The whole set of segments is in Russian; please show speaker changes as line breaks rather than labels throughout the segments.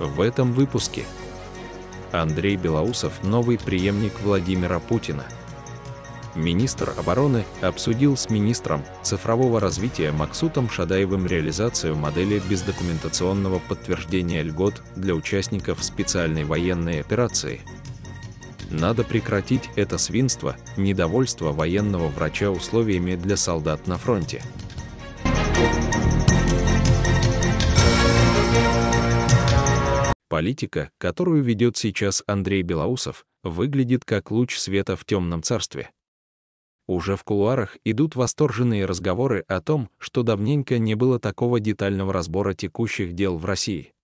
в этом выпуске. Андрей Белоусов – новый преемник Владимира Путина. Министр обороны обсудил с министром цифрового развития Максутом Шадаевым реализацию модели бездокументационного подтверждения льгот для участников специальной военной операции. Надо прекратить это свинство, недовольство военного врача условиями для солдат на фронте. Thank you Политика, которую ведет сейчас Андрей Белоусов, выглядит как луч света в темном царстве. Уже в кулуарах идут восторженные разговоры о том, что давненько не было такого детального разбора текущих дел в России.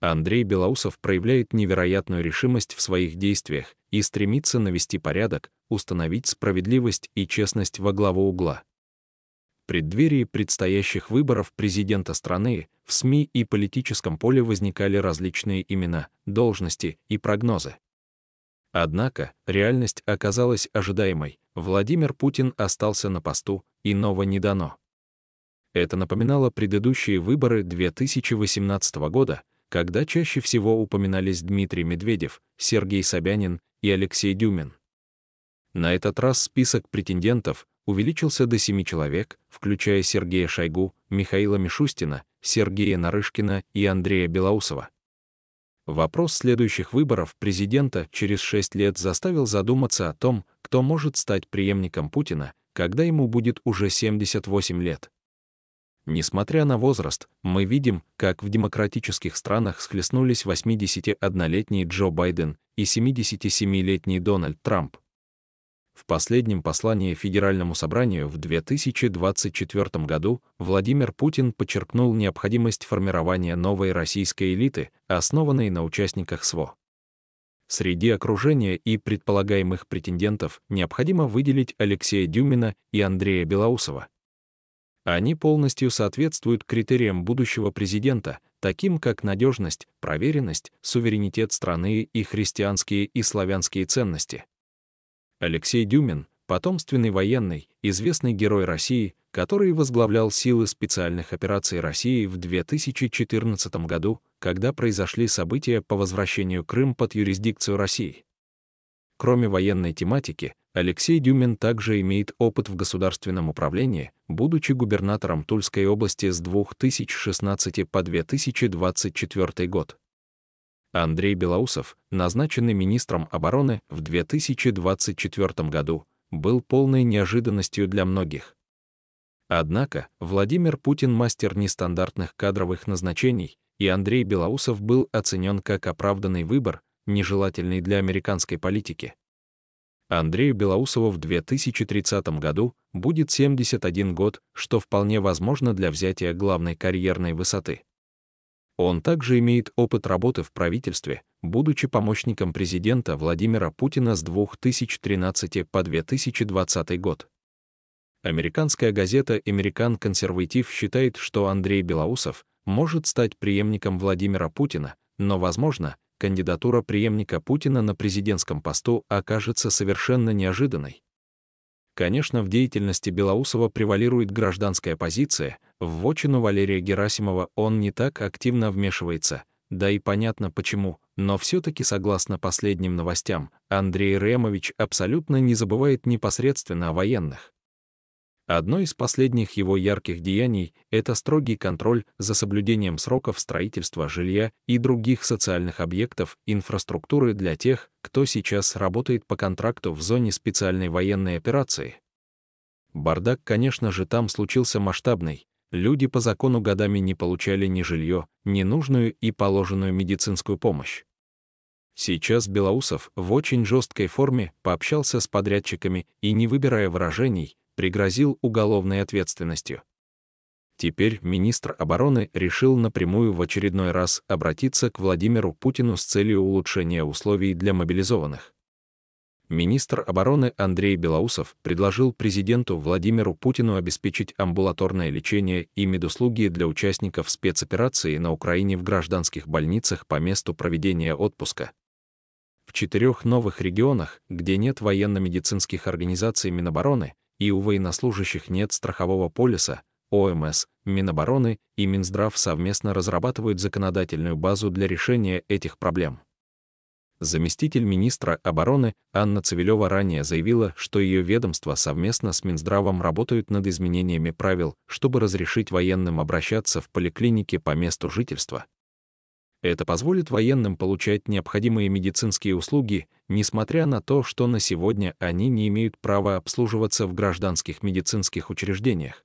Андрей Белоусов проявляет невероятную решимость в своих действиях и стремится навести порядок, установить справедливость и честность во главу угла преддверии предстоящих выборов президента страны в СМИ и политическом поле возникали различные имена, должности и прогнозы. Однако реальность оказалась ожидаемой. Владимир Путин остался на посту, иного не дано. Это напоминало предыдущие выборы 2018 года, когда чаще всего упоминались Дмитрий Медведев, Сергей Собянин и Алексей Дюмин. На этот раз список претендентов, увеличился до семи человек, включая Сергея Шойгу, Михаила Мишустина, Сергея Нарышкина и Андрея Белоусова. Вопрос следующих выборов президента через шесть лет заставил задуматься о том, кто может стать преемником Путина, когда ему будет уже 78 лет. Несмотря на возраст, мы видим, как в демократических странах схлестнулись 81-летний Джо Байден и 77-летний Дональд Трамп. В последнем послании Федеральному собранию в 2024 году Владимир Путин подчеркнул необходимость формирования новой российской элиты, основанной на участниках СВО. Среди окружения и предполагаемых претендентов необходимо выделить Алексея Дюмина и Андрея Белоусова. Они полностью соответствуют критериям будущего президента, таким как надежность, проверенность, суверенитет страны и христианские и славянские ценности. Алексей Дюмин, потомственный военный, известный герой России, который возглавлял силы специальных операций России в 2014 году, когда произошли события по возвращению Крым под юрисдикцию России. Кроме военной тематики, Алексей Дюмин также имеет опыт в государственном управлении, будучи губернатором Тульской области с 2016 по 2024 год. Андрей Белоусов, назначенный министром обороны в 2024 году, был полной неожиданностью для многих. Однако Владимир Путин мастер нестандартных кадровых назначений, и Андрей Белоусов был оценен как оправданный выбор, нежелательный для американской политики. Андрею Белоусову в 2030 году будет 71 год, что вполне возможно для взятия главной карьерной высоты. Он также имеет опыт работы в правительстве, будучи помощником президента Владимира Путина с 2013 по 2020 год. Американская газета «Американ Консерватив» считает, что Андрей Белоусов может стать преемником Владимира Путина, но, возможно, кандидатура преемника Путина на президентском посту окажется совершенно неожиданной. Конечно, в деятельности Белоусова превалирует гражданская позиция, в вочину Валерия Герасимова он не так активно вмешивается, да и понятно почему, но все-таки, согласно последним новостям, Андрей Ремович абсолютно не забывает непосредственно о военных. Одно из последних его ярких деяний — это строгий контроль за соблюдением сроков строительства жилья и других социальных объектов инфраструктуры для тех, кто сейчас работает по контракту в зоне специальной военной операции. Бардак, конечно же, там случился масштабный. Люди по закону годами не получали ни жилье, ни нужную и положенную медицинскую помощь. Сейчас Белоусов в очень жесткой форме пообщался с подрядчиками и, не выбирая выражений, пригрозил уголовной ответственностью. Теперь министр обороны решил напрямую в очередной раз обратиться к Владимиру Путину с целью улучшения условий для мобилизованных. Министр обороны Андрей Белоусов предложил президенту Владимиру Путину обеспечить амбулаторное лечение и медуслуги для участников спецоперации на Украине в гражданских больницах по месту проведения отпуска. В четырех новых регионах, где нет военно-медицинских организаций Минобороны, и у военнослужащих нет страхового полиса, ОМС, Минобороны и Минздрав совместно разрабатывают законодательную базу для решения этих проблем. Заместитель министра обороны Анна Цивилева ранее заявила, что ее ведомство совместно с Минздравом работают над изменениями правил, чтобы разрешить военным обращаться в поликлинике по месту жительства, это позволит военным получать необходимые медицинские услуги, несмотря на то, что на сегодня они не имеют права обслуживаться в гражданских медицинских учреждениях.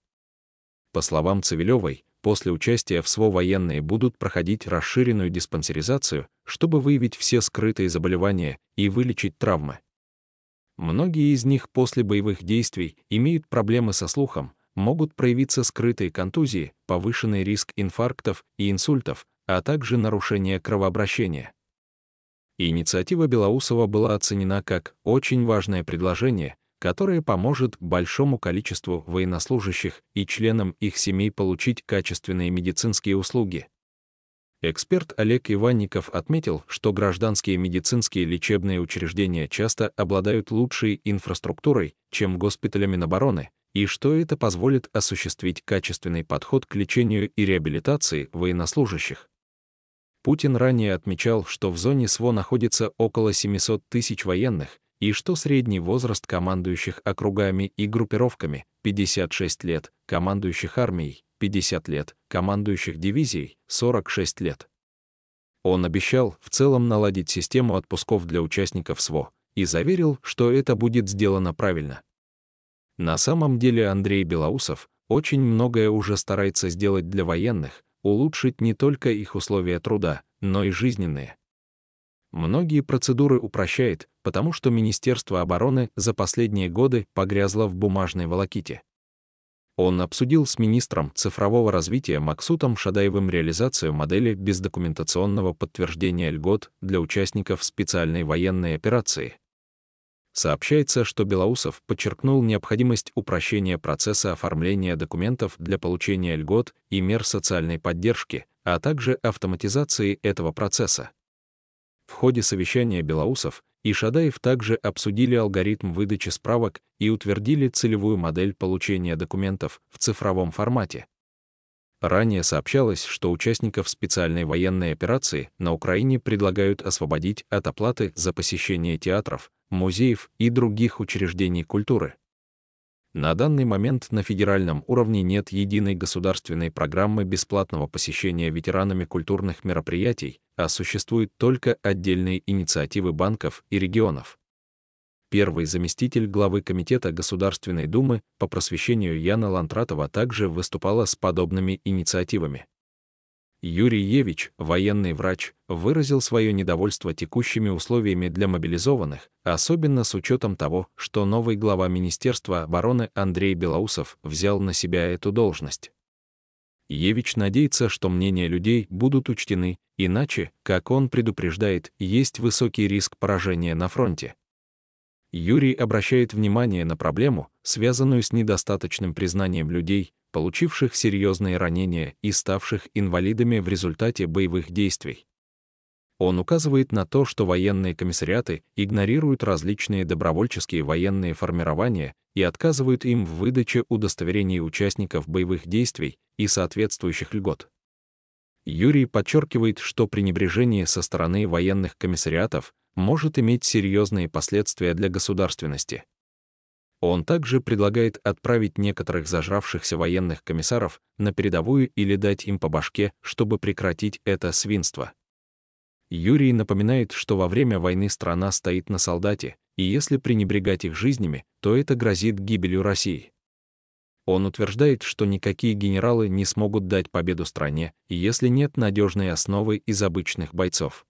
По словам Цивилевой, после участия в СВО военные будут проходить расширенную диспансеризацию, чтобы выявить все скрытые заболевания и вылечить травмы. Многие из них после боевых действий имеют проблемы со слухом, могут проявиться скрытые контузии, повышенный риск инфарктов и инсультов, а также нарушение кровообращения. Инициатива Белоусова была оценена как очень важное предложение, которое поможет большому количеству военнослужащих и членам их семей получить качественные медицинские услуги. Эксперт Олег Иванников отметил, что гражданские медицинские лечебные учреждения часто обладают лучшей инфраструктурой, чем госпитали Минобороны, и что это позволит осуществить качественный подход к лечению и реабилитации военнослужащих. Путин ранее отмечал, что в зоне СВО находится около 700 тысяч военных и что средний возраст командующих округами и группировками — 56 лет, командующих армией — 50 лет, командующих дивизией — 46 лет. Он обещал в целом наладить систему отпусков для участников СВО и заверил, что это будет сделано правильно. На самом деле Андрей Белоусов очень многое уже старается сделать для военных, улучшить не только их условия труда, но и жизненные. Многие процедуры упрощает, потому что Министерство обороны за последние годы погрязло в бумажной волоките. Он обсудил с министром цифрового развития Максутом Шадаевым реализацию модели бездокументационного подтверждения льгот для участников специальной военной операции. Сообщается, что Белоусов подчеркнул необходимость упрощения процесса оформления документов для получения льгот и мер социальной поддержки, а также автоматизации этого процесса. В ходе совещания Белоусов и Шадаев также обсудили алгоритм выдачи справок и утвердили целевую модель получения документов в цифровом формате. Ранее сообщалось, что участников специальной военной операции на Украине предлагают освободить от оплаты за посещение театров, музеев и других учреждений культуры. На данный момент на федеральном уровне нет единой государственной программы бесплатного посещения ветеранами культурных мероприятий, а существуют только отдельные инициативы банков и регионов. Первый заместитель главы Комитета Государственной Думы по просвещению Яна Лантратова также выступала с подобными инициативами. Юрий Евич, военный врач, выразил свое недовольство текущими условиями для мобилизованных, особенно с учетом того, что новый глава Министерства обороны Андрей Белоусов взял на себя эту должность. Евич надеется, что мнения людей будут учтены, иначе, как он предупреждает, есть высокий риск поражения на фронте. Юрий обращает внимание на проблему, связанную с недостаточным признанием людей, получивших серьезные ранения и ставших инвалидами в результате боевых действий. Он указывает на то, что военные комиссариаты игнорируют различные добровольческие военные формирования и отказывают им в выдаче удостоверений участников боевых действий и соответствующих льгот. Юрий подчеркивает, что пренебрежение со стороны военных комиссариатов может иметь серьезные последствия для государственности. Он также предлагает отправить некоторых зажравшихся военных комиссаров на передовую или дать им по башке, чтобы прекратить это свинство. Юрий напоминает, что во время войны страна стоит на солдате, и если пренебрегать их жизнями, то это грозит гибелью России. Он утверждает, что никакие генералы не смогут дать победу стране, если нет надежной основы из обычных бойцов.